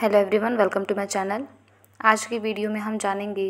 hello everyone welcome to my channel आज की video में हम जानेंगे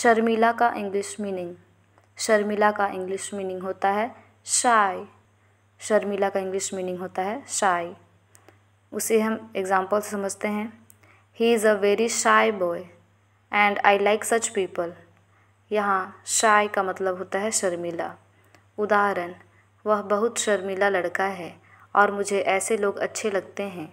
शर्मिला का इंग्लिश मीनिंग शर्मिला का इंग्लिश मीनिंग होता है शाय शर्मिला का इंग्लिश मीनिंग होता है शाय उसे हम एग्जांपल से समझते हैं he is a very shy boy and I like such people यहाँ शाय का मतलब होता है शर्मिला उदाहरण वह बहुत शर्मिला लड़का है और मुझे ऐसे लोग अच्छे लगते हैं